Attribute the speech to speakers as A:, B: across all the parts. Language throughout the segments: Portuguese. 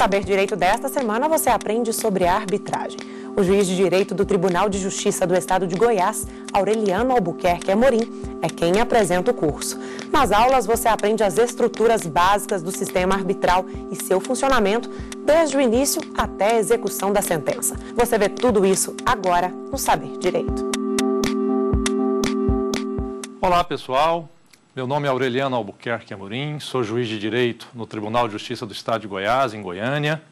A: Saber Direito desta semana você aprende sobre a arbitragem. O juiz de direito do Tribunal de Justiça do Estado de Goiás, Aureliano Albuquerque Amorim, é quem apresenta o curso. Nas aulas você aprende as estruturas básicas do sistema arbitral e seu funcionamento, desde o início até a execução da sentença. Você vê tudo isso agora no Saber Direito. Olá, pessoal. Meu nome é Aureliano Albuquerque Amorim, sou juiz de direito no Tribunal de Justiça do Estado de Goiás, em Goiânia,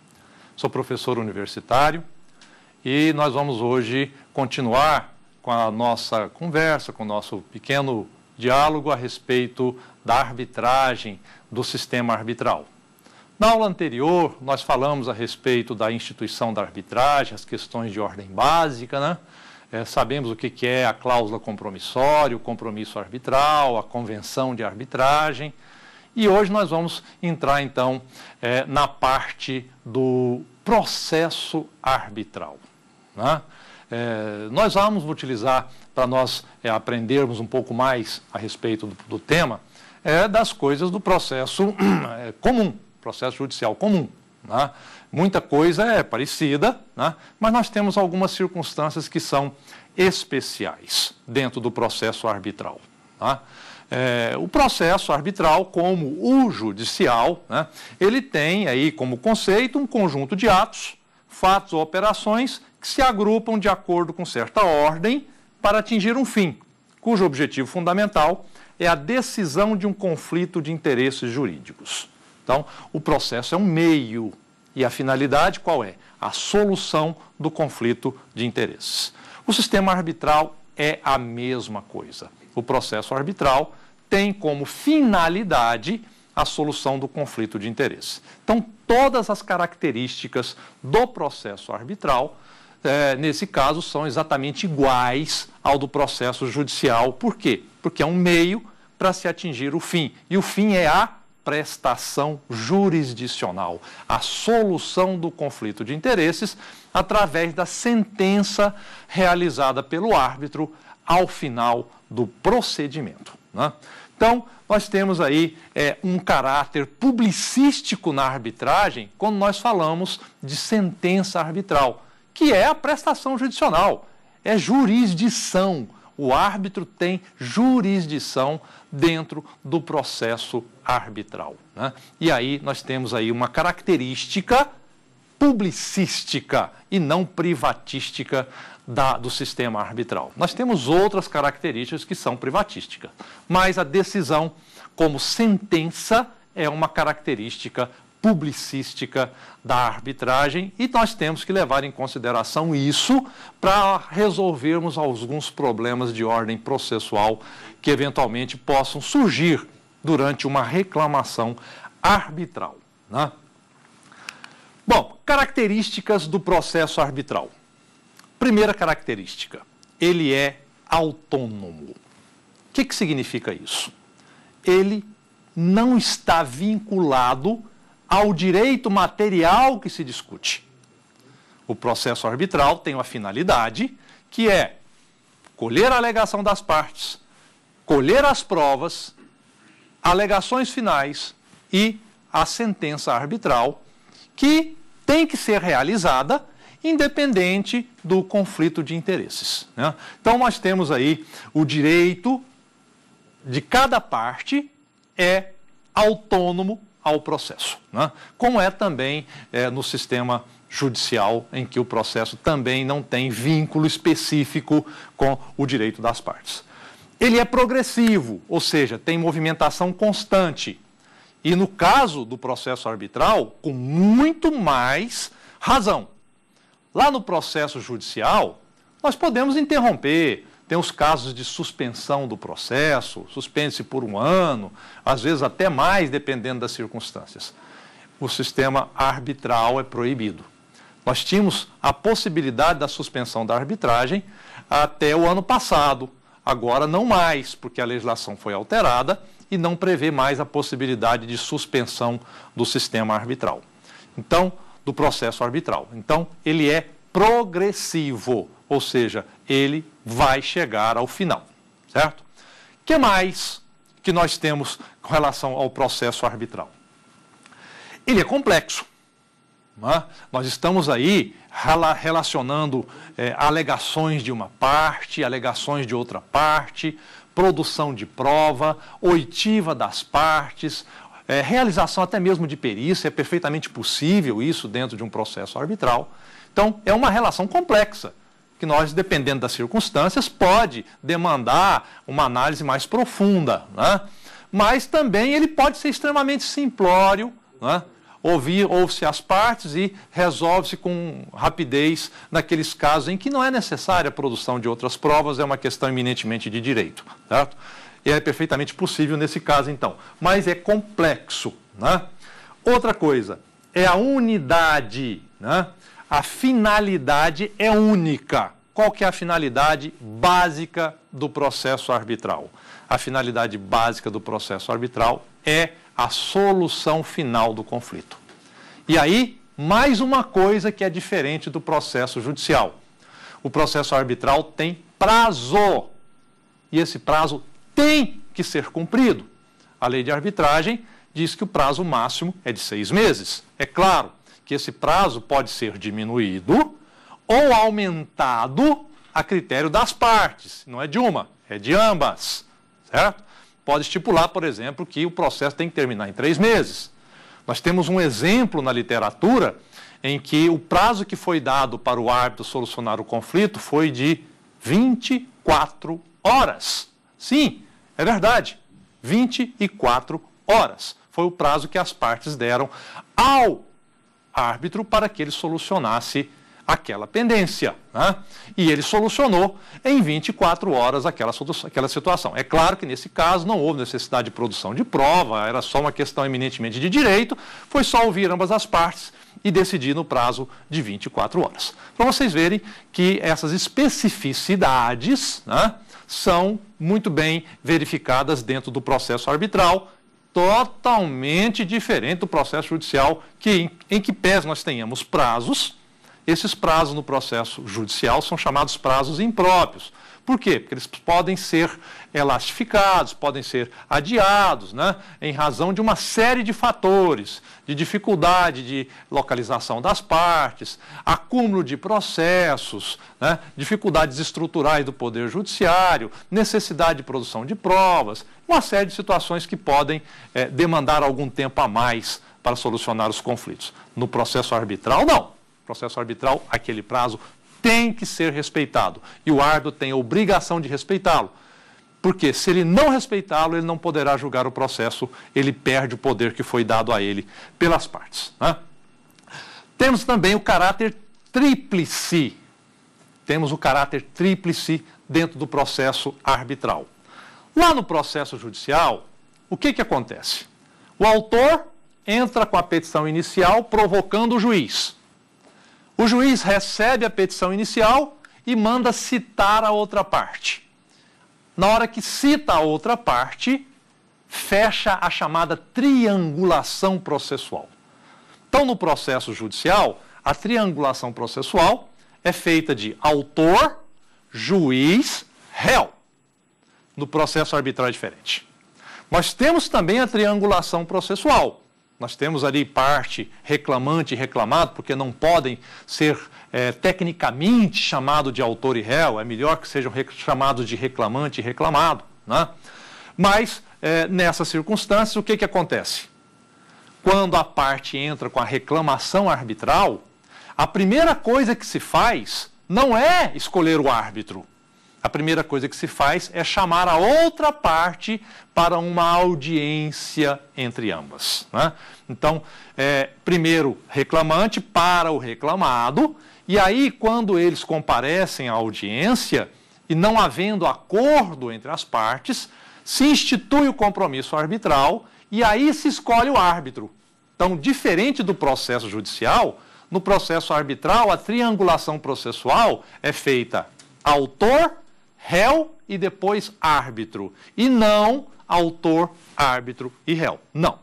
A: sou professor universitário e nós vamos hoje continuar com a nossa conversa, com o nosso pequeno diálogo a respeito da arbitragem do sistema arbitral. Na aula anterior, nós falamos a respeito da instituição da arbitragem, as questões de ordem básica, né? É, sabemos o que, que é a cláusula compromissória, o compromisso arbitral, a convenção de arbitragem. E hoje nós vamos entrar, então, é, na parte do processo arbitral. Né? É, nós vamos utilizar, para nós é, aprendermos um pouco mais a respeito do, do tema, é, das coisas do processo é, comum, processo judicial comum. Né? Muita coisa é parecida, né? mas nós temos algumas circunstâncias que são especiais dentro do processo arbitral. Né? É, o processo arbitral, como o judicial, né? ele tem aí como conceito um conjunto de atos, fatos ou operações que se agrupam de acordo com certa ordem para atingir um fim, cujo objetivo fundamental é a decisão de um conflito de interesses jurídicos. Então, o processo é um meio e a finalidade qual é? A solução do conflito de interesses. O sistema arbitral é a mesma coisa. O processo arbitral tem como finalidade a solução do conflito de interesses. Então, todas as características do processo arbitral, é, nesse caso, são exatamente iguais ao do processo judicial. Por quê? Porque é um meio para se atingir o fim. E o fim é a prestação jurisdicional, a solução do conflito de interesses através da sentença realizada pelo árbitro ao final do procedimento. Né? Então, nós temos aí é, um caráter publicístico na arbitragem quando nós falamos de sentença arbitral, que é a prestação judicial, é jurisdição o árbitro tem jurisdição dentro do processo arbitral. Né? E aí nós temos aí uma característica publicística e não privatística da, do sistema arbitral. Nós temos outras características que são privatísticas, mas a decisão como sentença é uma característica publicística da arbitragem e nós temos que levar em consideração isso para resolvermos alguns problemas de ordem processual que eventualmente possam surgir durante uma reclamação arbitral. Né? Bom, características do processo arbitral. Primeira característica, ele é autônomo. O que, que significa isso? Ele não está vinculado ao direito material que se discute. O processo arbitral tem uma finalidade que é colher a alegação das partes, colher as provas, alegações finais e a sentença arbitral, que tem que ser realizada independente do conflito de interesses. Né? Então, nós temos aí o direito de cada parte é autônomo ao processo, né? como é também é, no sistema judicial, em que o processo também não tem vínculo específico com o direito das partes. Ele é progressivo, ou seja, tem movimentação constante. E no caso do processo arbitral, com muito mais razão. Lá no processo judicial, nós podemos interromper, tem os casos de suspensão do processo, suspende-se por um ano, às vezes até mais, dependendo das circunstâncias. O sistema arbitral é proibido. Nós tínhamos a possibilidade da suspensão da arbitragem até o ano passado. Agora não mais, porque a legislação foi alterada e não prevê mais a possibilidade de suspensão do sistema arbitral. Então, do processo arbitral. Então, ele é progressivo. Ou seja, ele vai chegar ao final, certo? que mais que nós temos com relação ao processo arbitral? Ele é complexo. É? Nós estamos aí relacionando é, alegações de uma parte, alegações de outra parte, produção de prova, oitiva das partes, é, realização até mesmo de perícia, é perfeitamente possível isso dentro de um processo arbitral. Então, é uma relação complexa que nós, dependendo das circunstâncias, pode demandar uma análise mais profunda. Né? Mas também ele pode ser extremamente simplório, né? ouvir, ouve-se as partes e resolve-se com rapidez naqueles casos em que não é necessária a produção de outras provas, é uma questão eminentemente de direito. Certo? E é perfeitamente possível nesse caso, então. Mas é complexo. Né? Outra coisa é a unidade. Né? a finalidade é única. Qual que é a finalidade básica do processo arbitral? A finalidade básica do processo arbitral é a solução final do conflito. E aí, mais uma coisa que é diferente do processo judicial. O processo arbitral tem prazo. E esse prazo tem que ser cumprido. A lei de arbitragem diz que o prazo máximo é de seis meses. É claro, que esse prazo pode ser diminuído ou aumentado a critério das partes, não é de uma, é de ambas, certo? Pode estipular, por exemplo, que o processo tem que terminar em três meses. Nós temos um exemplo na literatura em que o prazo que foi dado para o árbitro solucionar o conflito foi de 24 horas. Sim, é verdade. 24 horas foi o prazo que as partes deram ao árbitro para que ele solucionasse aquela pendência. Né? E ele solucionou em 24 horas aquela, aquela situação. É claro que nesse caso não houve necessidade de produção de prova, era só uma questão eminentemente de direito, foi só ouvir ambas as partes e decidir no prazo de 24 horas. Para vocês verem que essas especificidades né, são muito bem verificadas dentro do processo arbitral totalmente diferente do processo judicial, que, em, em que pés nós tenhamos prazos, esses prazos no processo judicial são chamados prazos impróprios. Por quê? Porque eles podem ser elastificados, podem ser adiados, né? em razão de uma série de fatores, de dificuldade de localização das partes, acúmulo de processos, né? dificuldades estruturais do Poder Judiciário, necessidade de produção de provas, uma série de situações que podem é, demandar algum tempo a mais para solucionar os conflitos. No processo arbitral, não. No processo arbitral, aquele prazo tem que ser respeitado e o árbitro tem a obrigação de respeitá-lo. Porque se ele não respeitá-lo, ele não poderá julgar o processo, ele perde o poder que foi dado a ele pelas partes. Né? Temos também o caráter tríplice. Temos o caráter tríplice dentro do processo arbitral. Lá no processo judicial, o que, que acontece? O autor entra com a petição inicial provocando o juiz. O juiz recebe a petição inicial e manda citar a outra parte. Na hora que cita a outra parte, fecha a chamada triangulação processual. Então, no processo judicial, a triangulação processual é feita de autor, juiz, réu no processo arbitral é diferente. Nós temos também a triangulação processual. Nós temos ali parte reclamante e reclamado, porque não podem ser é, tecnicamente chamados de autor e réu, é melhor que sejam chamados de reclamante e reclamado. Né? Mas, é, nessas circunstâncias, o que, que acontece? Quando a parte entra com a reclamação arbitral, a primeira coisa que se faz não é escolher o árbitro, a primeira coisa que se faz é chamar a outra parte para uma audiência entre ambas. Né? Então, é, primeiro reclamante para o reclamado, e aí, quando eles comparecem à audiência e não havendo acordo entre as partes, se institui o compromisso arbitral e aí se escolhe o árbitro. Então, diferente do processo judicial, no processo arbitral, a triangulação processual é feita autor réu e depois árbitro, e não autor, árbitro e réu. Não.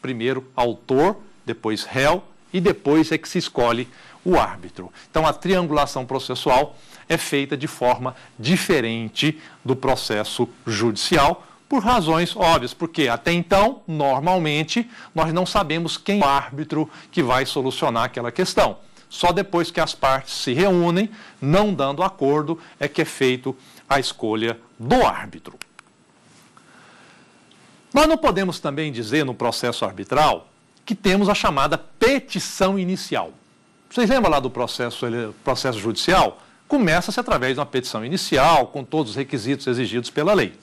A: Primeiro autor, depois réu e depois é que se escolhe o árbitro. Então a triangulação processual é feita de forma diferente do processo judicial, por razões óbvias, porque até então, normalmente, nós não sabemos quem é o árbitro que vai solucionar aquela questão. Só depois que as partes se reúnem, não dando acordo, é que é feito a escolha do árbitro. Nós não podemos também dizer no processo arbitral que temos a chamada petição inicial. Vocês lembram lá do processo, processo judicial? Começa-se através de uma petição inicial, com todos os requisitos exigidos pela lei.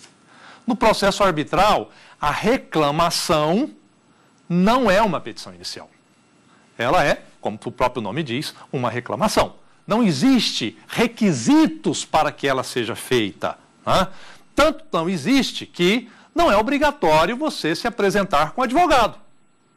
A: No processo arbitral, a reclamação não é uma petição inicial. Ela é, como o próprio nome diz, uma reclamação não existe requisitos para que ela seja feita. Né? Tanto não existe que não é obrigatório você se apresentar com advogado.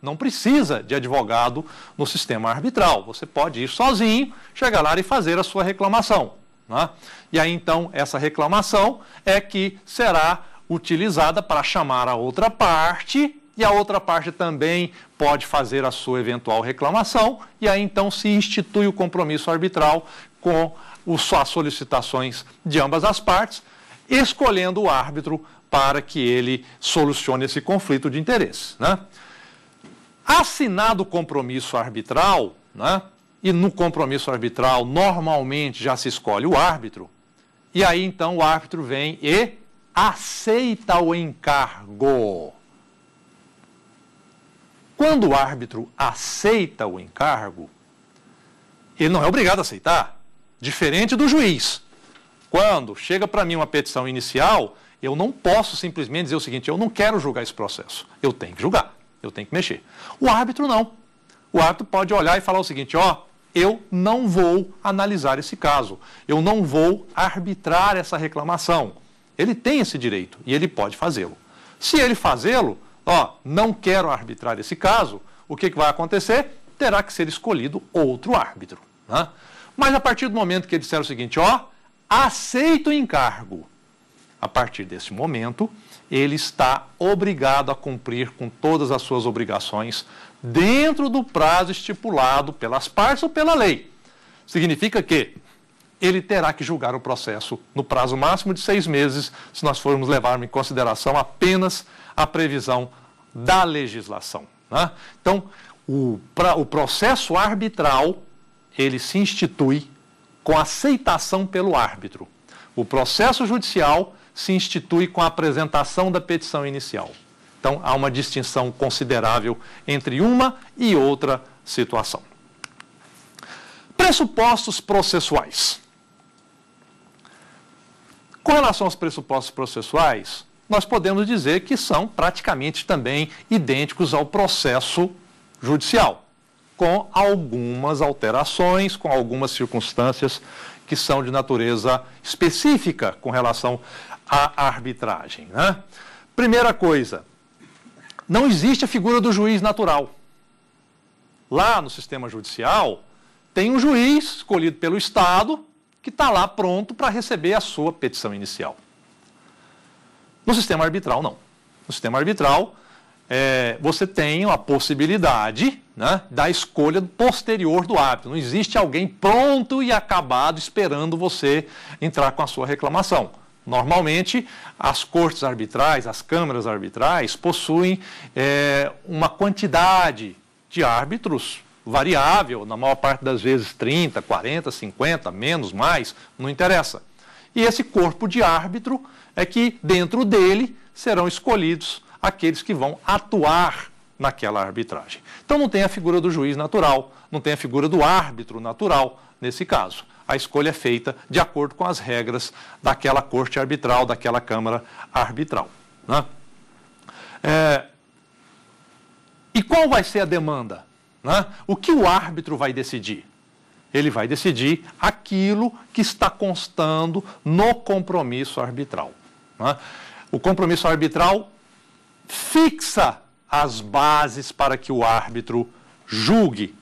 A: Não precisa de advogado no sistema arbitral. Você pode ir sozinho, chegar lá e fazer a sua reclamação. Né? E aí então essa reclamação é que será utilizada para chamar a outra parte e a outra parte também pode fazer a sua eventual reclamação, e aí então se institui o compromisso arbitral com as solicitações de ambas as partes, escolhendo o árbitro para que ele solucione esse conflito de interesse. Né? Assinado o compromisso arbitral, né? e no compromisso arbitral normalmente já se escolhe o árbitro, e aí então o árbitro vem e aceita o encargo. Quando o árbitro aceita o encargo, ele não é obrigado a aceitar, diferente do juiz. Quando chega para mim uma petição inicial, eu não posso simplesmente dizer o seguinte: eu não quero julgar esse processo. Eu tenho que julgar, eu tenho que mexer. O árbitro não. O árbitro pode olhar e falar o seguinte: ó, eu não vou analisar esse caso, eu não vou arbitrar essa reclamação. Ele tem esse direito e ele pode fazê-lo. Se ele fazê-lo, ó, não quero arbitrar esse caso, o que, que vai acontecer? Terá que ser escolhido outro árbitro. Né? Mas a partir do momento que ele disser o seguinte, ó, aceito o encargo, a partir desse momento, ele está obrigado a cumprir com todas as suas obrigações dentro do prazo estipulado pelas partes ou pela lei. Significa que ele terá que julgar o processo no prazo máximo de seis meses, se nós formos levar em consideração apenas a previsão da legislação. Né? Então, o, pra, o processo arbitral, ele se institui com aceitação pelo árbitro. O processo judicial se institui com a apresentação da petição inicial. Então, há uma distinção considerável entre uma e outra situação. Pressupostos processuais. Com relação aos pressupostos processuais, nós podemos dizer que são praticamente também idênticos ao processo judicial, com algumas alterações, com algumas circunstâncias que são de natureza específica com relação à arbitragem. Né? Primeira coisa, não existe a figura do juiz natural. Lá no sistema judicial, tem um juiz escolhido pelo Estado que está lá pronto para receber a sua petição inicial. No sistema arbitral, não. No sistema arbitral, é, você tem a possibilidade né, da escolha posterior do árbitro. Não existe alguém pronto e acabado esperando você entrar com a sua reclamação. Normalmente, as cortes arbitrais, as câmaras arbitrais, possuem é, uma quantidade de árbitros variável, na maior parte das vezes 30, 40, 50, menos, mais, não interessa. E esse corpo de árbitro é que dentro dele serão escolhidos aqueles que vão atuar naquela arbitragem. Então não tem a figura do juiz natural, não tem a figura do árbitro natural nesse caso. A escolha é feita de acordo com as regras daquela corte arbitral, daquela câmara arbitral. Né? É... E qual vai ser a demanda? Né? O que o árbitro vai decidir? Ele vai decidir aquilo que está constando no compromisso arbitral. Né? O compromisso arbitral fixa as bases para que o árbitro julgue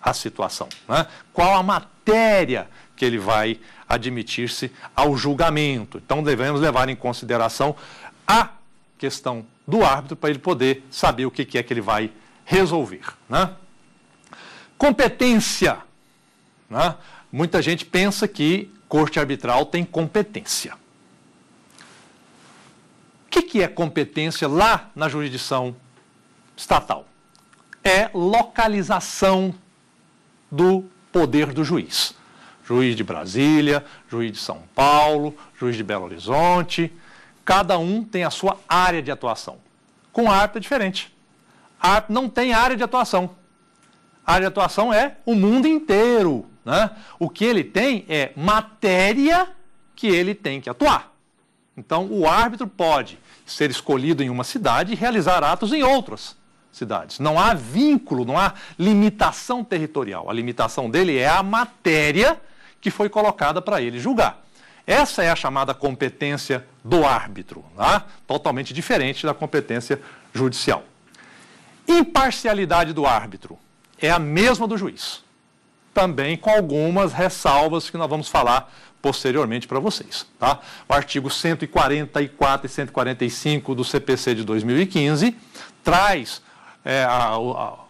A: a situação. Né? Qual a matéria que ele vai admitir-se ao julgamento. Então devemos levar em consideração a questão do árbitro para ele poder saber o que é que ele vai resolver. Né? Competência. Muita gente pensa que corte arbitral tem competência que, que é competência lá na jurisdição estatal? É localização do poder do juiz. Juiz de Brasília, juiz de São Paulo, juiz de Belo Horizonte, cada um tem a sua área de atuação. Com a ARP é diferente. A não tem área de atuação. A área de atuação é o mundo inteiro. Né? O que ele tem é matéria que ele tem que atuar. Então, o árbitro pode ser escolhido em uma cidade e realizar atos em outras cidades. Não há vínculo, não há limitação territorial. A limitação dele é a matéria que foi colocada para ele julgar. Essa é a chamada competência do árbitro, tá? totalmente diferente da competência judicial. Imparcialidade do árbitro é a mesma do juiz, também com algumas ressalvas que nós vamos falar posteriormente para vocês. Tá? O artigo 144 e 145 do CPC de 2015 traz é, a,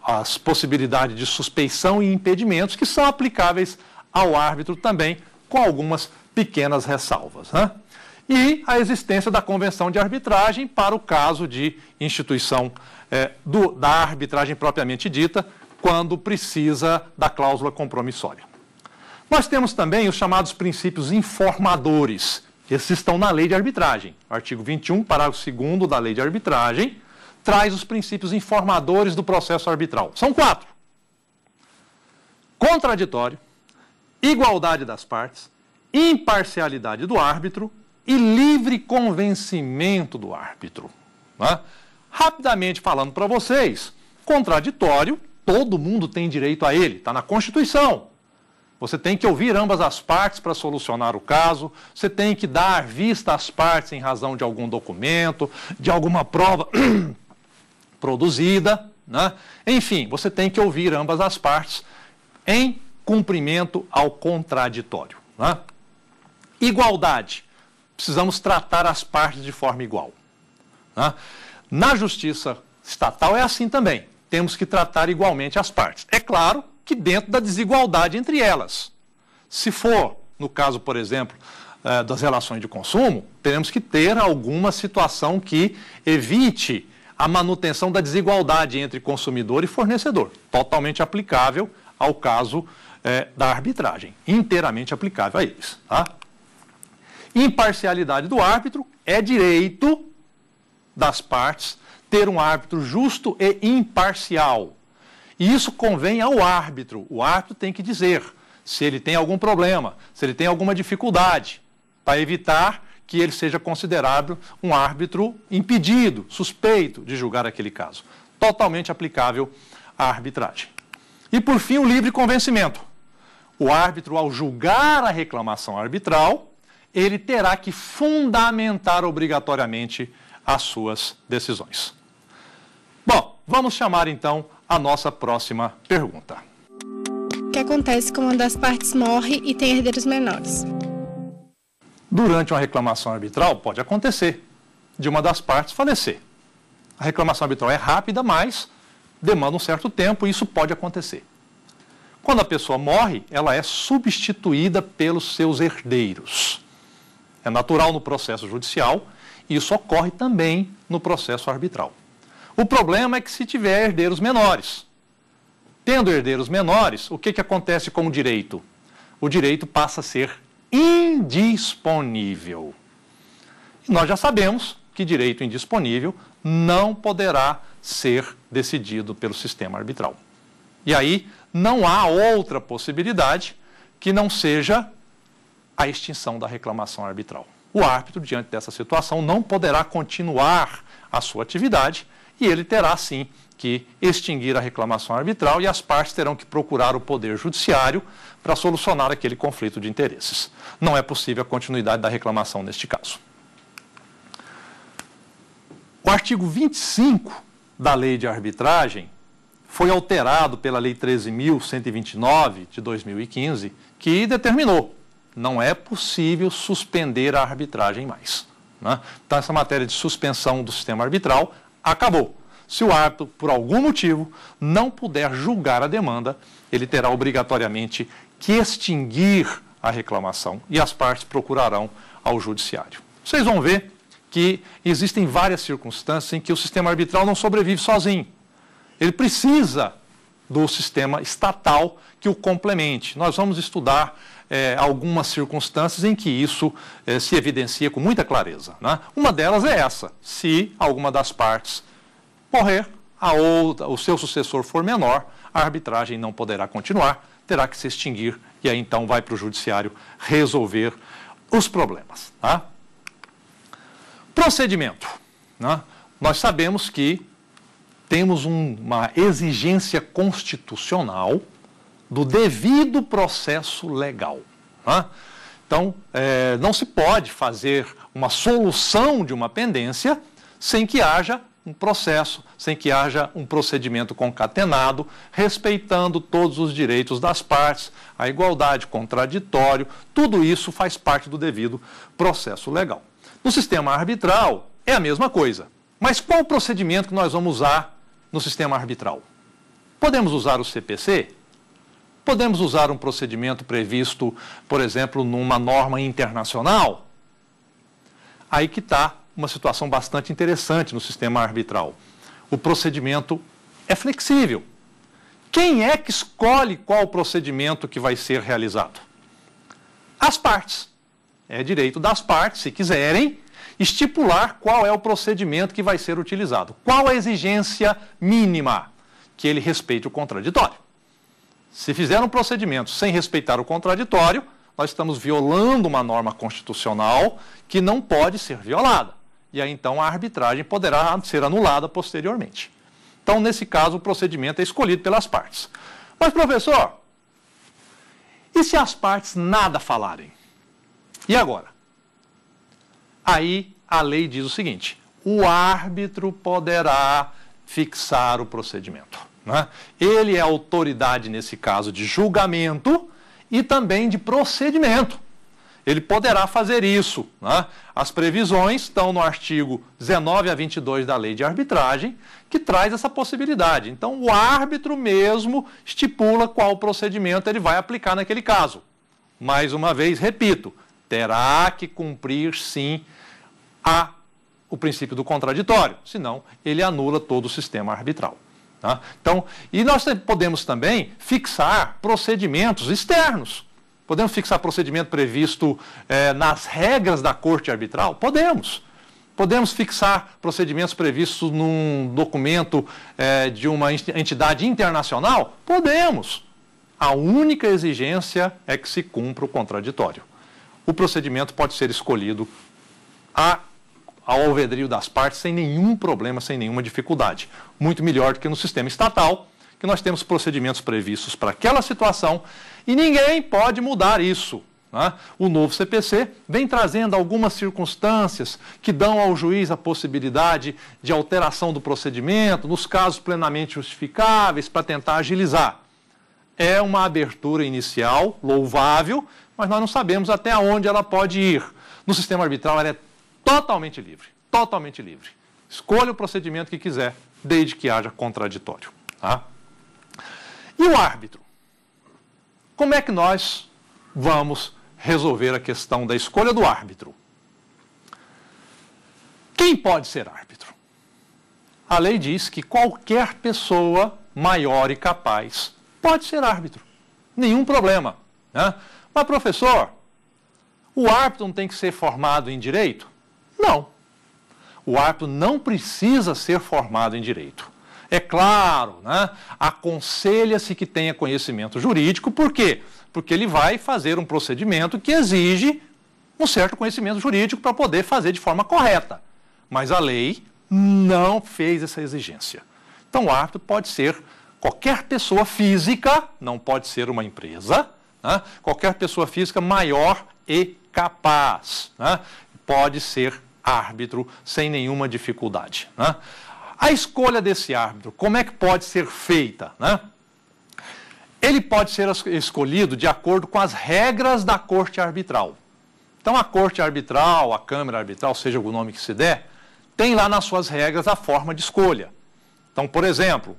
A: a, as possibilidades de suspeição e impedimentos que são aplicáveis ao árbitro também, com algumas pequenas ressalvas. Né? E a existência da convenção de arbitragem para o caso de instituição é, do, da arbitragem propriamente dita, quando precisa da cláusula compromissória. Nós temos também os chamados princípios informadores. Esses estão na lei de arbitragem. O artigo 21, parágrafo 2 da lei de arbitragem, traz os princípios informadores do processo arbitral. São quatro: contraditório, igualdade das partes, imparcialidade do árbitro e livre convencimento do árbitro. Né? Rapidamente falando para vocês, contraditório, todo mundo tem direito a ele, está na Constituição. Você tem que ouvir ambas as partes para solucionar o caso, você tem que dar vista às partes em razão de algum documento, de alguma prova produzida. Né? Enfim, você tem que ouvir ambas as partes em cumprimento ao contraditório. Né? Igualdade. Precisamos tratar as partes de forma igual. Né? Na justiça estatal é assim também. Temos que tratar igualmente as partes. É claro que dentro da desigualdade entre elas. Se for, no caso, por exemplo, eh, das relações de consumo, teremos que ter alguma situação que evite a manutenção da desigualdade entre consumidor e fornecedor, totalmente aplicável ao caso é, da arbitragem, inteiramente aplicável a eles. Tá? Imparcialidade do árbitro é direito das partes ter um árbitro justo e imparcial. E isso convém ao árbitro. O árbitro tem que dizer se ele tem algum problema, se ele tem alguma dificuldade, para evitar que ele seja considerado um árbitro impedido, suspeito de julgar aquele caso. Totalmente aplicável à arbitragem. E por fim, o livre convencimento. O árbitro, ao julgar a reclamação arbitral, ele terá que fundamentar obrigatoriamente as suas decisões. Bom, vamos chamar então a nossa próxima pergunta. O que acontece quando uma das partes morre e tem herdeiros menores? Durante uma reclamação arbitral, pode acontecer de uma das partes falecer. A reclamação arbitral é rápida, mas demanda um certo tempo e isso pode acontecer. Quando a pessoa morre, ela é substituída pelos seus herdeiros. É natural no processo judicial e isso ocorre também no processo arbitral. O problema é que se tiver herdeiros menores. Tendo herdeiros menores, o que, que acontece com o direito? O direito passa a ser indisponível. E nós já sabemos que direito indisponível não poderá ser decidido pelo sistema arbitral. E aí não há outra possibilidade que não seja a extinção da reclamação arbitral. O árbitro, diante dessa situação, não poderá continuar a sua atividade e ele terá sim que extinguir a reclamação arbitral e as partes terão que procurar o Poder Judiciário para solucionar aquele conflito de interesses. Não é possível a continuidade da reclamação neste caso. O artigo 25 da Lei de Arbitragem foi alterado pela Lei 13.129 de 2015, que determinou não é possível suspender a arbitragem mais. Né? Então, essa matéria de suspensão do sistema arbitral acabou. Se o árbitro, por algum motivo, não puder julgar a demanda, ele terá obrigatoriamente que extinguir a reclamação e as partes procurarão ao judiciário. Vocês vão ver que existem várias circunstâncias em que o sistema arbitral não sobrevive sozinho. Ele precisa do sistema estatal que o complemente. Nós vamos estudar é, algumas circunstâncias em que isso é, se evidencia com muita clareza. Né? Uma delas é essa: se alguma das partes morrer, a outra, o seu sucessor for menor, a arbitragem não poderá continuar, terá que se extinguir e aí então vai para o judiciário resolver os problemas. Tá? Procedimento. Né? Nós sabemos que temos um, uma exigência constitucional do devido processo legal. Né? Então, é, não se pode fazer uma solução de uma pendência sem que haja um processo, sem que haja um procedimento concatenado, respeitando todos os direitos das partes, a igualdade, contraditório, tudo isso faz parte do devido processo legal. No sistema arbitral é a mesma coisa. Mas qual o procedimento que nós vamos usar no sistema arbitral? Podemos usar o CPC? Podemos usar um procedimento previsto, por exemplo, numa norma internacional? Aí que está uma situação bastante interessante no sistema arbitral. O procedimento é flexível. Quem é que escolhe qual procedimento que vai ser realizado? As partes. É direito das partes, se quiserem, estipular qual é o procedimento que vai ser utilizado. Qual a exigência mínima? Que ele respeite o contraditório. Se fizer um procedimento sem respeitar o contraditório, nós estamos violando uma norma constitucional que não pode ser violada. E aí então a arbitragem poderá ser anulada posteriormente. Então, nesse caso, o procedimento é escolhido pelas partes. Mas, professor, e se as partes nada falarem? E agora? Aí a lei diz o seguinte: o árbitro poderá fixar o procedimento. Né? Ele é autoridade, nesse caso, de julgamento e também de procedimento. Ele poderá fazer isso. Né? As previsões estão no artigo 19 a 22 da lei de arbitragem, que traz essa possibilidade. Então, o árbitro mesmo estipula qual procedimento ele vai aplicar naquele caso. Mais uma vez, repito, terá que cumprir sim a, o princípio do contraditório, senão ele anula todo o sistema arbitral. Tá? Então, e nós podemos também fixar procedimentos externos. Podemos fixar procedimento previsto eh, nas regras da corte arbitral? Podemos. Podemos fixar procedimentos previstos num documento eh, de uma entidade internacional? Podemos. A única exigência é que se cumpra o contraditório. O procedimento pode ser escolhido a ao alvedrio das partes sem nenhum problema, sem nenhuma dificuldade. Muito melhor do que no sistema estatal, que nós temos procedimentos previstos para aquela situação e ninguém pode mudar isso. Né? O novo CPC vem trazendo algumas circunstâncias que dão ao juiz a possibilidade de alteração do procedimento nos casos plenamente justificáveis para tentar agilizar. É uma abertura inicial louvável, mas nós não sabemos até onde ela pode ir. No sistema arbitral, ela é totalmente livre, totalmente livre. Escolha o procedimento que quiser, desde que haja contraditório. Tá? E o árbitro? Como é que nós vamos resolver a questão da escolha do árbitro? Quem pode ser árbitro? A lei diz que qualquer pessoa maior e capaz pode ser árbitro. Nenhum problema. Né? Mas, professor, o árbitro não tem que ser formado em direito? Não. O árbitro não precisa ser formado em direito. É claro, né? aconselha-se que tenha conhecimento jurídico, por quê? Porque ele vai fazer um procedimento que exige um certo conhecimento jurídico para poder fazer de forma correta. Mas a lei não fez essa exigência. Então, o árbitro pode ser qualquer pessoa física, não pode ser uma empresa, né? qualquer pessoa física maior e capaz. Né? Pode ser árbitro sem nenhuma dificuldade. Né? A escolha desse árbitro, como é que pode ser feita? Né? Ele pode ser escolhido de acordo com as regras da corte arbitral. Então, a corte arbitral, a câmara arbitral, seja o nome que se der, tem lá nas suas regras a forma de escolha. Então, por exemplo,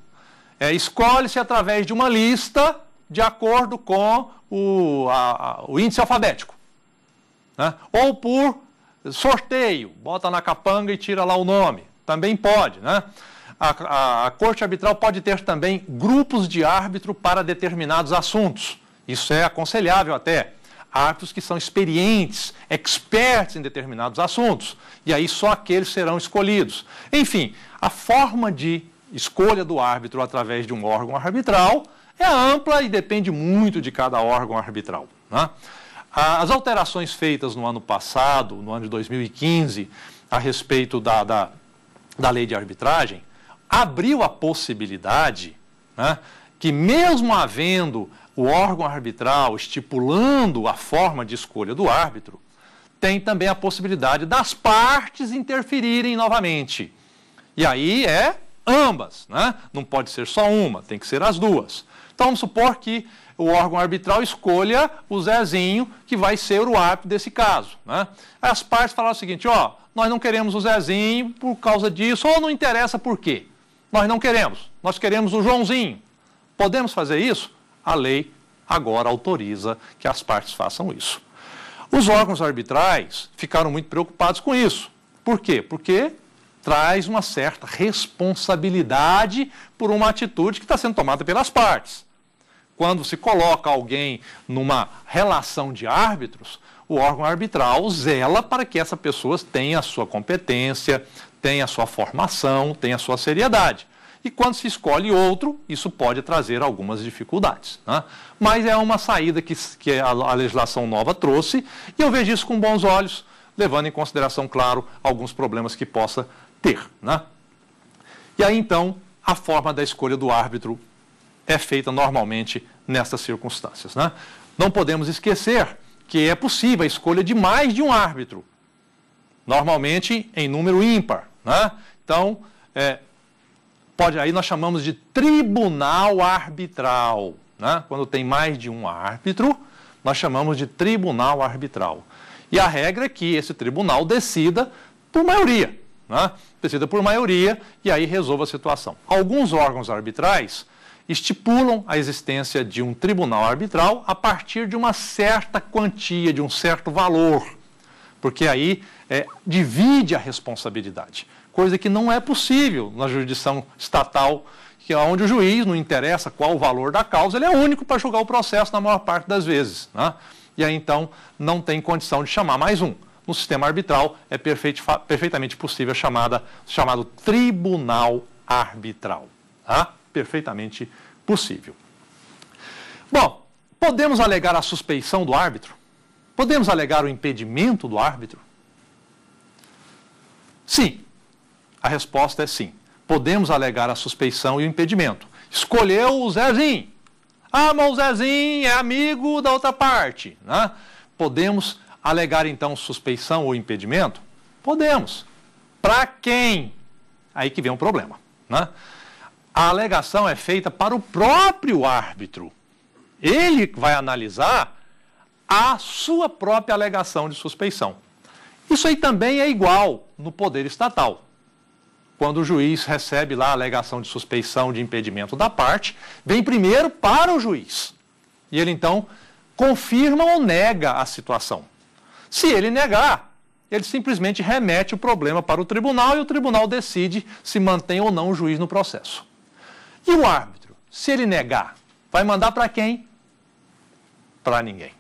A: é, escolhe-se através de uma lista de acordo com o, a, a, o índice alfabético, né? ou por Sorteio, bota na capanga e tira lá o nome. Também pode, né? A, a, a, Corte Arbitral pode ter também grupos de árbitro para determinados assuntos. Isso é aconselhável até. Árbitros que são experientes, expertos em determinados assuntos. E aí só aqueles serão escolhidos. Enfim, a forma de escolha do árbitro através de um órgão arbitral é ampla e depende muito de cada órgão arbitral. Né? As alterações feitas no ano passado, no ano de 2015, a respeito da, da, da lei de arbitragem, abriu a possibilidade né, que, mesmo havendo o órgão arbitral estipulando a forma de escolha do árbitro, tem também a possibilidade das partes interferirem novamente. E aí é ambas, né? não pode ser só uma, tem que ser as duas. Então vamos supor que o órgão arbitral escolha o Zezinho, que vai ser o árbitro desse caso. Né? As partes falaram o seguinte: ó, nós não queremos o Zezinho por causa disso, ou não interessa por quê. Nós não queremos, nós queremos o Joãozinho. Podemos fazer isso? A lei agora autoriza que as partes façam isso. Os órgãos arbitrais ficaram muito preocupados com isso. Por quê? Porque traz uma certa responsabilidade por uma atitude que está sendo tomada pelas partes. Quando se coloca alguém numa relação de árbitros, o órgão arbitral zela para que essa pessoa tenha a sua competência, tenha a sua formação, tenha a sua seriedade. E quando se escolhe outro, isso pode trazer algumas dificuldades. Né? Mas é uma saída que, que a legislação nova trouxe e eu vejo isso com bons olhos, levando em consideração, claro, alguns problemas que possa ter. Né? E aí então, a forma da escolha do árbitro é feita normalmente nessas circunstâncias. Né? Não podemos esquecer que é possível a escolha de mais de um árbitro, normalmente em número ímpar. Né? Então, é, pode aí nós chamamos de tribunal arbitral. Né? Quando tem mais de um árbitro, nós chamamos de tribunal arbitral. E a regra é que esse tribunal decida por maioria. Né? Decida por maioria e aí resolva a situação. Alguns órgãos arbitrais estipulam a existência de um tribunal arbitral a partir de uma certa quantia, de um certo valor, porque aí é, divide a responsabilidade, coisa que não é possível na jurisdição estatal, que é onde o juiz, não interessa qual o valor da causa, ele é único para julgar o processo na maior parte das vezes. Né? E aí então não tem condição de chamar mais um. No sistema arbitral é perfeito, perfeitamente possível a chamada, chamado tribunal arbitral. Tá? perfeitamente possível. Bom, podemos alegar a suspeição do árbitro? Podemos alegar o impedimento do árbitro? Sim. A resposta é sim. Podemos alegar a suspeição e o impedimento. Escolheu o Zezinho. Ah, mas o Zezinho é amigo da outra parte. Né? Podemos alegar então suspeição ou impedimento? Podemos. Para quem? Aí que vem um problema. Né? a alegação é feita para o próprio árbitro. Ele vai analisar a sua própria alegação de suspeição. Isso aí também é igual no poder estatal. Quando o juiz recebe lá a alegação de suspeição de impedimento da parte, vem primeiro para o juiz. E ele então confirma ou nega a situação. Se ele negar, ele simplesmente remete o problema para o tribunal e o tribunal decide se mantém ou não o juiz no processo. E o árbitro, se ele negar, vai mandar para quem? Para ninguém.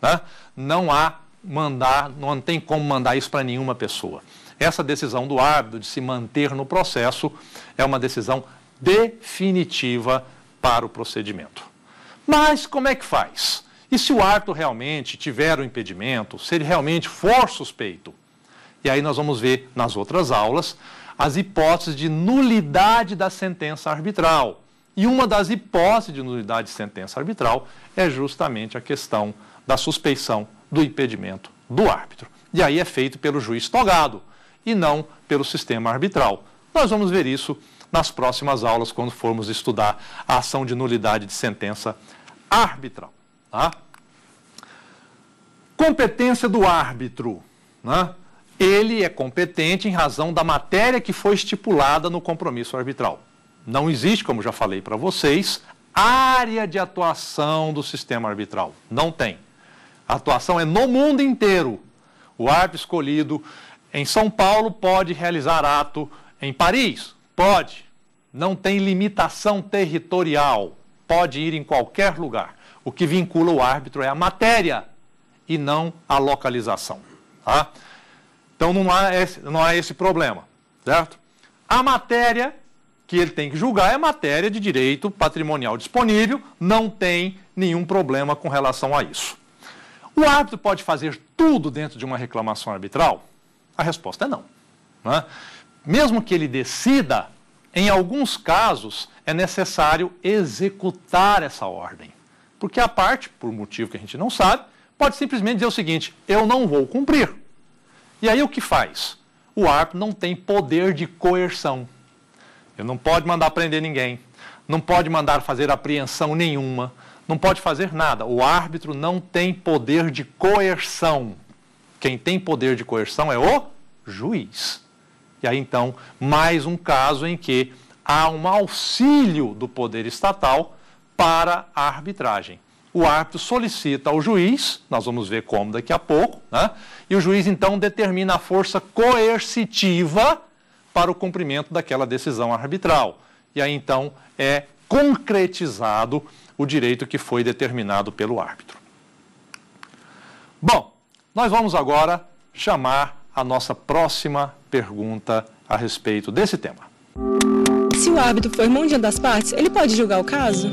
A: Né? Não há mandar, não tem como mandar isso para nenhuma pessoa. Essa decisão do árbitro de se manter no processo é uma decisão definitiva para o procedimento. Mas como é que faz? E se o árbitro realmente tiver o um impedimento, se ele realmente for suspeito? E aí nós vamos ver nas outras aulas as hipóteses de nulidade da sentença arbitral. E uma das hipóteses de nulidade de sentença arbitral é justamente a questão da suspeição do impedimento do árbitro. E aí é feito pelo juiz togado e não pelo sistema arbitral. Nós vamos ver isso nas próximas aulas, quando formos estudar a ação de nulidade de sentença arbitral. Tá? Competência do árbitro. Né? ele é competente em razão da matéria que foi estipulada no compromisso arbitral. Não existe, como já falei para vocês, área de atuação do sistema arbitral. Não tem. A atuação é no mundo inteiro. O árbitro escolhido em São Paulo pode realizar ato em Paris? Pode. Não tem limitação territorial. Pode ir em qualquer lugar. O que vincula o árbitro é a matéria e não a localização. Tá? Então não há esse, não há esse problema, certo? A matéria que ele tem que julgar é matéria de direito patrimonial disponível, não tem nenhum problema com relação a isso. O árbitro pode fazer tudo dentro de uma reclamação arbitral? A resposta é não. Né? Mesmo que ele decida, em alguns casos é necessário executar essa ordem. Porque a parte, por motivo que a gente não sabe, pode simplesmente dizer o seguinte: eu não vou cumprir. E aí o que faz? O árbitro não tem poder de coerção. Ele não pode mandar prender ninguém, não pode mandar fazer apreensão nenhuma, não pode fazer nada. O árbitro não tem poder de coerção. Quem tem poder de coerção é o juiz. E aí então, mais um caso em que há um auxílio do poder estatal para a arbitragem o árbitro solicita ao juiz, nós vamos ver como daqui a pouco, né? e o juiz então determina a força coercitiva para o cumprimento daquela decisão arbitral. E aí então é concretizado o direito que foi determinado pelo árbitro. Bom, nós vamos agora chamar a nossa próxima pergunta a respeito desse tema. Se o árbitro for mão das partes, ele pode julgar o caso?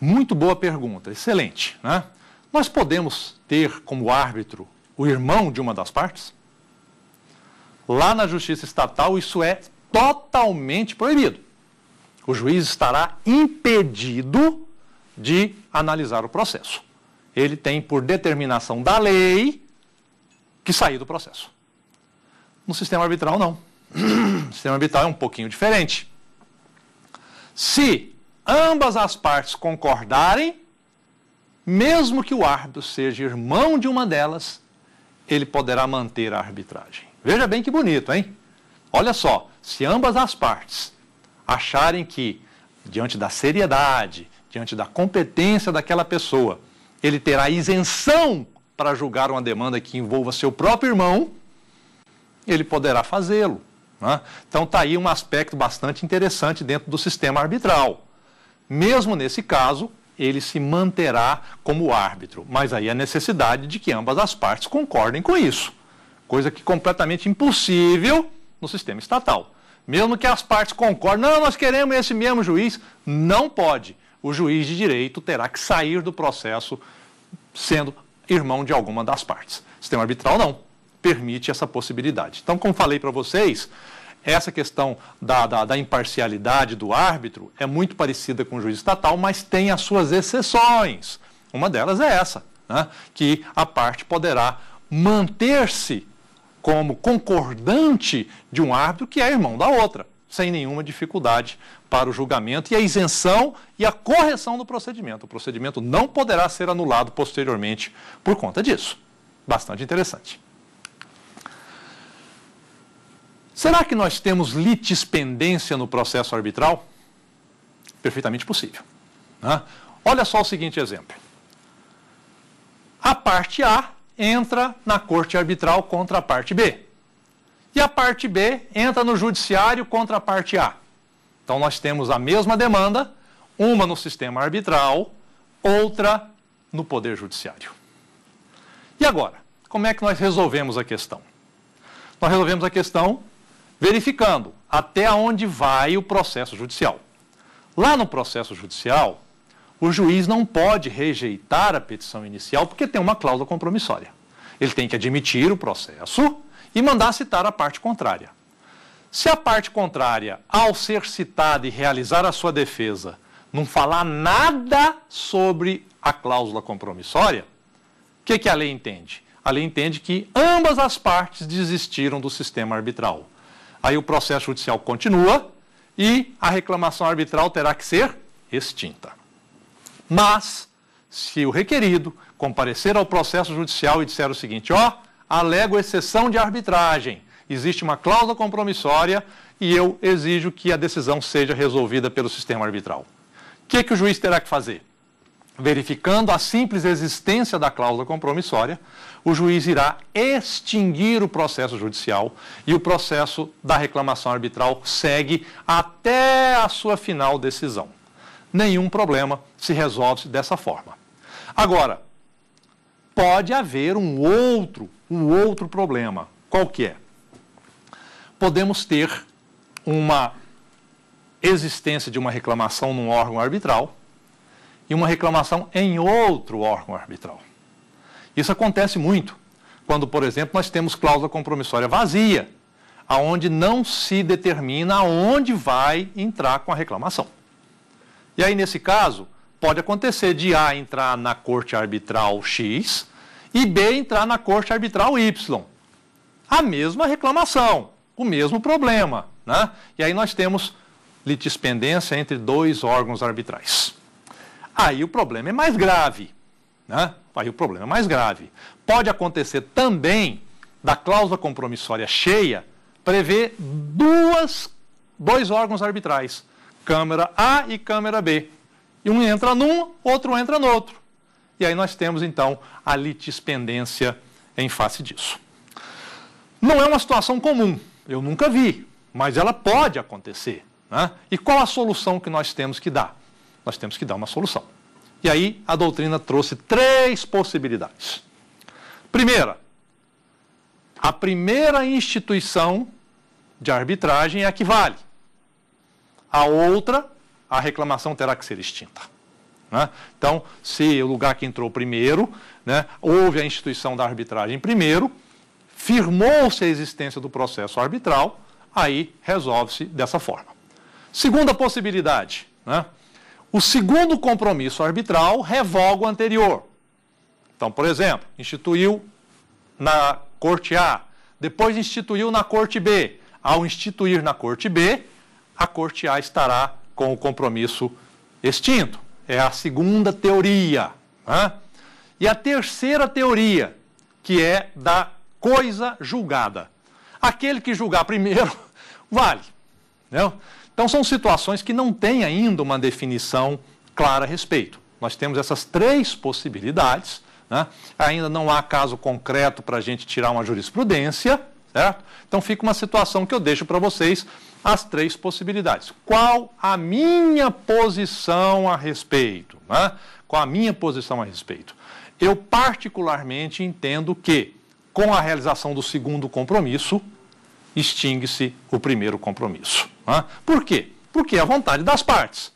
A: Muito boa pergunta, excelente. Né? Nós podemos ter como árbitro o irmão de uma das partes? Lá na justiça estatal, isso é totalmente proibido. O juiz estará impedido de analisar o processo. Ele tem, por determinação da lei, que sair do processo. No sistema arbitral, não. O sistema arbitral é um pouquinho diferente. Se ambas as partes concordarem, mesmo que o árbitro seja irmão de uma delas, ele poderá manter a arbitragem. Veja bem que bonito, hein? Olha só, se ambas as partes acharem que, diante da seriedade, diante da competência daquela pessoa, ele terá isenção para julgar uma demanda que envolva seu próprio irmão, ele poderá fazê-lo. Né? Então, está aí um aspecto bastante interessante dentro do sistema arbitral. Mesmo nesse caso, ele se manterá como árbitro, mas aí a necessidade de que ambas as partes concordem com isso, coisa que é completamente impossível no sistema estatal. Mesmo que as partes concordem, não, nós queremos esse mesmo juiz, não pode. O juiz de direito terá que sair do processo sendo irmão de alguma das partes. O sistema arbitral não permite essa possibilidade. Então, como falei para vocês, essa questão da, da, da imparcialidade do árbitro é muito parecida com o juiz estatal, mas tem as suas exceções. Uma delas é essa, né? que a parte poderá manter-se como concordante de um árbitro que é irmão da outra, sem nenhuma dificuldade para o julgamento e a isenção e a correção do procedimento. O procedimento não poderá ser anulado posteriormente por conta disso. Bastante interessante. Será que nós temos litispendência no processo arbitral? Perfeitamente possível. Né? Olha só o seguinte exemplo. A parte A entra na corte arbitral contra a parte B. E a parte B entra no judiciário contra a parte A. Então nós temos a mesma demanda, uma no sistema arbitral, outra no poder judiciário. E agora, como é que nós resolvemos a questão? Nós resolvemos a questão verificando até onde vai o processo judicial. Lá no processo judicial, o juiz não pode rejeitar a petição inicial porque tem uma cláusula compromissória. Ele tem que admitir o processo e mandar citar a parte contrária. Se a parte contrária, ao ser citada e realizar a sua defesa, não falar nada sobre a cláusula compromissória, o que, que a lei entende? A lei entende que ambas as partes desistiram do sistema arbitral. Aí o processo judicial continua e a reclamação arbitral terá que ser extinta. Mas, se o requerido comparecer ao processo judicial e disser o seguinte: ó, alego exceção de arbitragem, existe uma cláusula compromissória e eu exijo que a decisão seja resolvida pelo sistema arbitral. O que, que o juiz terá que fazer? Verificando a simples existência da cláusula compromissória, o juiz irá extinguir o processo judicial e o processo da reclamação arbitral segue até a sua final decisão. Nenhum problema se resolve dessa forma. Agora, pode haver um outro, um outro problema. Qual que é? Podemos ter uma existência de uma reclamação num órgão arbitral e uma reclamação em outro órgão arbitral. Isso acontece muito quando, por exemplo, nós temos cláusula compromissória vazia, aonde não se determina aonde vai entrar com a reclamação. E aí, nesse caso, pode acontecer de A entrar na corte arbitral X e B entrar na corte arbitral Y. A mesma reclamação, o mesmo problema. Né? E aí nós temos litispendência entre dois órgãos arbitrais aí o problema é mais grave. Né? Aí o problema é mais grave. Pode acontecer também da cláusula compromissória cheia prever duas, dois órgãos arbitrais, Câmara A e Câmara B. E um entra num, outro entra no outro. E aí nós temos então a litispendência em face disso. Não é uma situação comum, eu nunca vi, mas ela pode acontecer. Né? E qual a solução que nós temos que dar? nós temos que dar uma solução. E aí a doutrina trouxe três possibilidades. Primeira, a primeira instituição de arbitragem é a que vale. A outra, a reclamação terá que ser extinta. Né? Então, se o lugar que entrou primeiro, né, houve a instituição da arbitragem primeiro, firmou-se a existência do processo arbitral, aí resolve-se dessa forma. Segunda possibilidade, né? O segundo compromisso arbitral revoga o anterior. Então, por exemplo, instituiu na corte A, depois instituiu na corte B. Ao instituir na corte B, a corte A estará com o compromisso extinto. É a segunda teoria. Né? E a terceira teoria, que é da coisa julgada. Aquele que julgar primeiro, vale. Entendeu? Então, são situações que não têm ainda uma definição clara a respeito. Nós temos essas três possibilidades. Né? Ainda não há caso concreto para a gente tirar uma jurisprudência, certo? Então fica uma situação que eu deixo para vocês as três possibilidades. Qual a minha posição a respeito? Né? Qual a minha posição a respeito? Eu particularmente entendo que, com a realização do segundo compromisso, extingue-se o primeiro compromisso. Por quê? Porque é a vontade das partes.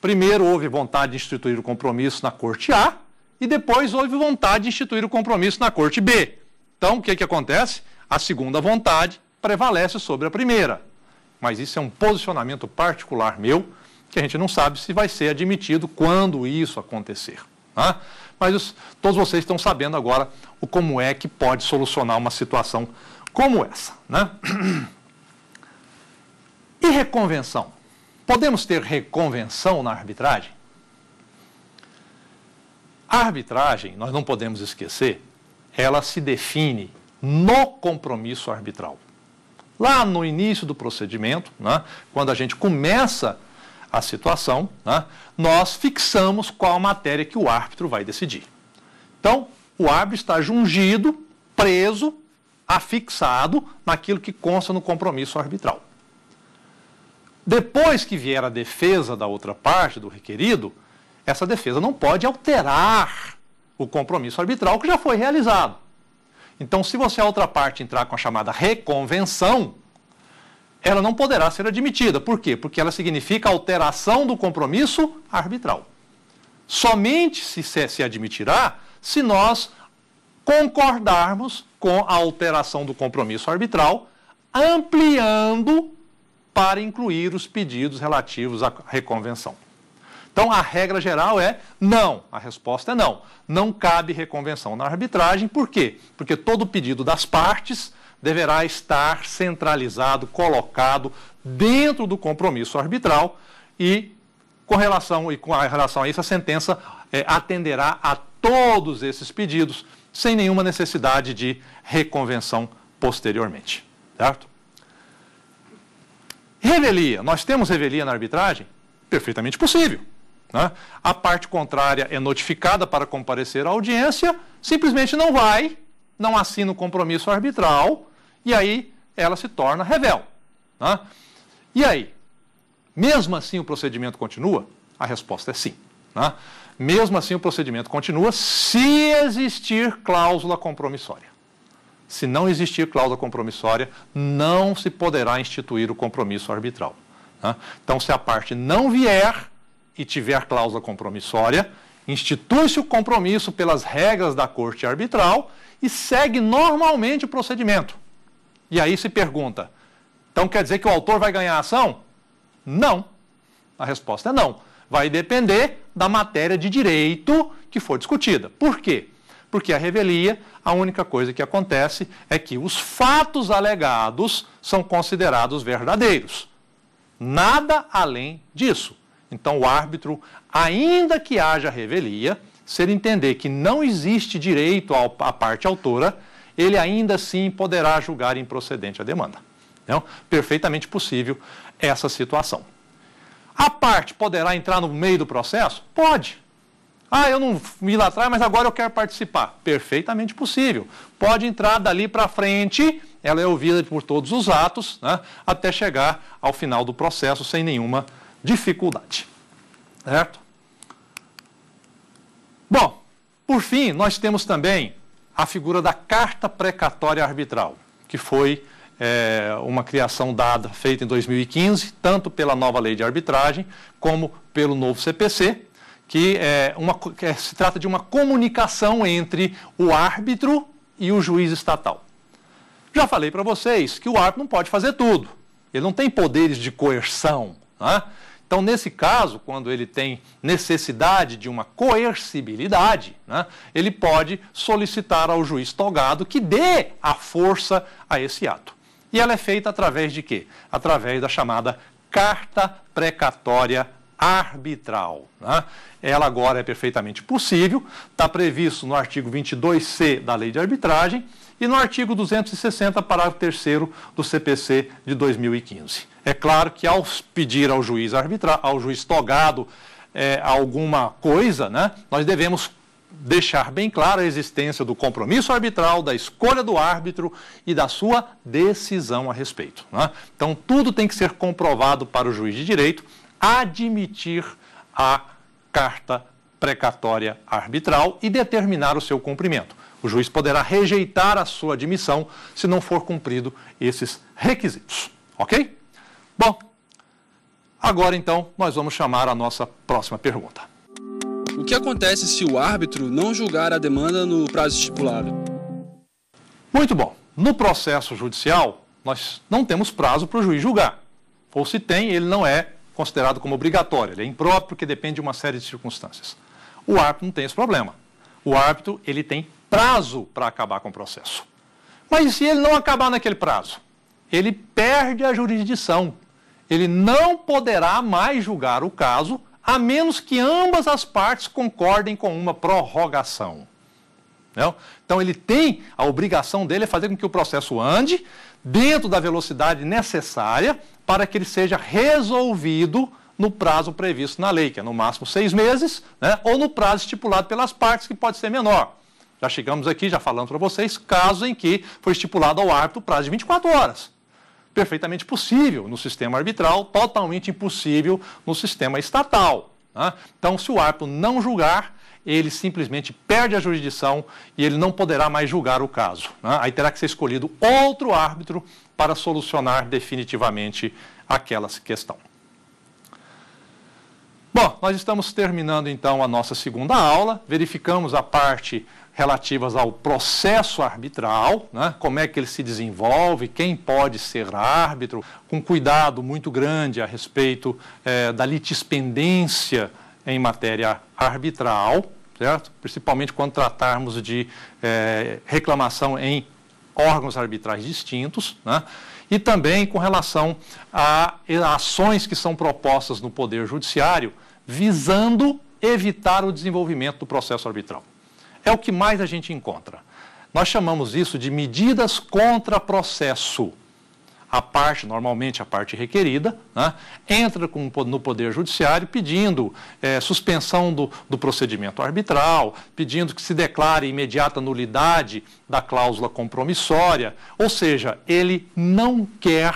A: Primeiro houve vontade de instituir o compromisso na corte A e depois houve vontade de instituir o compromisso na corte B. Então, o que, que acontece? A segunda vontade prevalece sobre a primeira. Mas isso é um posicionamento particular meu, que a gente não sabe se vai ser admitido quando isso acontecer. Mas os, todos vocês estão sabendo agora o como é que pode solucionar uma situação como essa. Né? E reconvenção? Podemos ter reconvenção na arbitragem? A arbitragem, nós não podemos esquecer, ela se define no compromisso arbitral. Lá no início do procedimento, né, quando a gente começa a situação, né, nós fixamos qual a matéria que o árbitro vai decidir. Então, o árbitro está jungido, preso, afixado naquilo que consta no compromisso arbitral. Depois que vier a defesa da outra parte, do requerido, essa defesa não pode alterar o compromisso arbitral que já foi realizado. Então, se você a outra parte entrar com a chamada reconvenção, ela não poderá ser admitida. Por quê? Porque ela significa alteração do compromisso arbitral. Somente se, se admitirá se nós concordarmos com a alteração do compromisso arbitral, ampliando para incluir os pedidos relativos à reconvenção. Então, a regra geral é não. A resposta é não. Não cabe reconvenção na arbitragem. Por quê? Porque todo pedido das partes deverá estar centralizado, colocado dentro do compromisso arbitral e com relação, e com a relação a isso, a sentença é, atenderá a todos esses pedidos sem nenhuma necessidade de reconvenção posteriormente. Certo? Revelia. Nós temos revelia na arbitragem? Perfeitamente possível. Né? A parte contrária é notificada para comparecer à audiência, simplesmente não vai, não assina o compromisso arbitral e aí ela se torna revel. Né? E aí? Mesmo assim o procedimento continua? A resposta é sim. Né? Mesmo assim o procedimento continua se existir cláusula compromissória. Se não existir cláusula compromissória, não se poderá instituir o compromisso arbitral. Né? Então, se a parte não vier e tiver cláusula compromissória, institui-se o compromisso pelas regras da corte arbitral e segue normalmente o procedimento. E aí se pergunta: então quer dizer que o autor vai ganhar a ação? Não. A resposta é não. Vai depender da matéria de direito que for discutida. Por quê? Porque a revelia, a única coisa que acontece é que os fatos alegados são considerados verdadeiros. Nada além disso. Então, o árbitro, ainda que haja revelia, se ele entender que não existe direito à parte autora, ele ainda assim poderá julgar improcedente a demanda. Então, perfeitamente possível essa situação. A parte poderá entrar no meio do processo? Pode. Ah, eu não vi lá atrás, mas agora eu quero participar. Perfeitamente possível. Pode entrar dali para frente, ela é ouvida por todos os atos, né, até chegar ao final do processo sem nenhuma dificuldade. Certo? Bom, por fim, nós temos também a figura da carta precatória arbitral, que foi é, uma criação dada, feita em 2015, tanto pela nova lei de arbitragem, como pelo novo CPC, que, é uma, que é, se trata de uma comunicação entre o árbitro e o juiz estatal. Já falei para vocês que o árbitro não pode fazer tudo. Ele não tem poderes de coerção. Né? Então, nesse caso, quando ele tem necessidade de uma coercibilidade, né, ele pode solicitar ao juiz togado que dê a força a esse ato. E ela é feita através de quê? Através da chamada carta precatória arbitral. Né? Ela agora é perfeitamente possível, está previsto no artigo 22C da Lei de Arbitragem e no artigo 260, parágrafo 3 do CPC de 2015. É claro que ao pedir ao juiz arbitra, ao juiz togado é, alguma coisa, né, nós devemos deixar bem clara a existência do compromisso arbitral, da escolha do árbitro e da sua decisão a respeito. Né? Então, tudo tem que ser comprovado para o juiz de direito admitir a carta precatória arbitral e determinar o seu cumprimento. O juiz poderá rejeitar a sua admissão se não for cumprido esses requisitos. Ok? Bom, agora então nós vamos chamar a nossa próxima pergunta. O que acontece se o árbitro não julgar a demanda no prazo estipulado? Muito bom. No processo judicial, nós não temos prazo para o juiz julgar. Ou se tem, ele não é considerado como obrigatório, ele é impróprio porque depende de uma série de circunstâncias. O árbitro não tem esse problema. O árbitro ele tem prazo para acabar com o processo. Mas se ele não acabar naquele prazo, ele perde a jurisdição. Ele não poderá mais julgar o caso, a menos que ambas as partes concordem com uma prorrogação. Então, ele tem a obrigação dele é fazer com que o processo ande dentro da velocidade necessária para que ele seja resolvido no prazo previsto na lei, que é no máximo seis meses, né, ou no prazo estipulado pelas partes, que pode ser menor. Já chegamos aqui, já falando para vocês, casos em que foi estipulado ao árbitro o prazo de 24 horas. Perfeitamente possível no sistema arbitral, totalmente impossível no sistema estatal. Né? Então, se o árbitro não julgar, ele simplesmente perde a jurisdição e ele não poderá mais julgar o caso. Né? Aí terá que ser escolhido outro árbitro para solucionar definitivamente aquela questão. Bom, nós estamos terminando então a nossa segunda aula, verificamos a parte relativas ao processo arbitral, né? como é que ele se desenvolve, quem pode ser árbitro, com cuidado muito grande a respeito eh, da litispendência em matéria arbitral certo? principalmente quando tratarmos de é, reclamação em órgãos arbitrais distintos, né? e também com relação a ações que são propostas no Poder Judiciário visando evitar o desenvolvimento do processo arbitral. É o que mais a gente encontra. Nós chamamos isso de medidas contra processo a parte, normalmente a parte requerida, né, entra com, no Poder Judiciário pedindo é, suspensão do, do, procedimento arbitral, pedindo que se declare imediata nulidade da cláusula compromissória, ou seja, ele não quer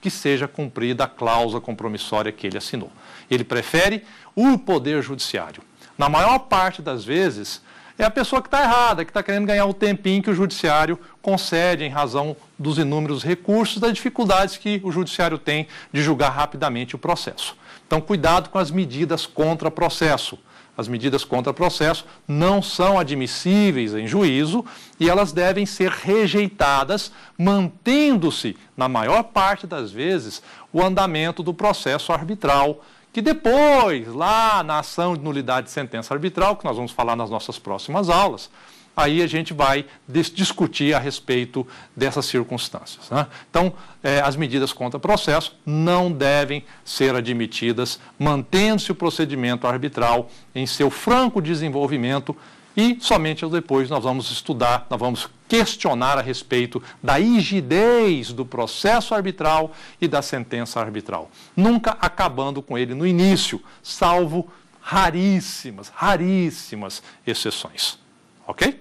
A: que seja cumprida a cláusula compromissória que ele assinou. Ele prefere o Poder Judiciário. Na maior parte das vezes, é a pessoa que está errada, que está querendo ganhar o tempinho que o judiciário concede em razão dos inúmeros recursos, das dificuldades que o judiciário tem de julgar rapidamente o processo. Então, cuidado com as medidas contra processo. As medidas contra processo não são admissíveis em juízo e elas devem ser rejeitadas, mantendo-se, na maior parte das vezes, o andamento do processo arbitral que depois, lá na ação de nulidade de sentença arbitral, que nós vamos falar nas nossas próximas aulas, aí a gente vai discutir a respeito dessas circunstâncias. Né? Então, é, as medidas contra processo não devem ser admitidas, mantendo-se o procedimento arbitral em seu franco desenvolvimento e somente depois nós vamos estudar, nós vamos questionar a respeito da rigidez do processo arbitral e da sentença arbitral, nunca acabando com ele no início, salvo raríssimas, raríssimas exceções. Ok?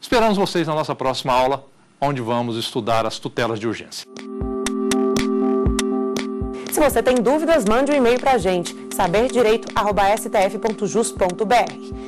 A: Esperamos vocês na nossa próxima aula, onde vamos estudar as tutelas de urgência. Se você tem dúvidas, mande um e-mail para a gente, saberdireito.stf.jus.br.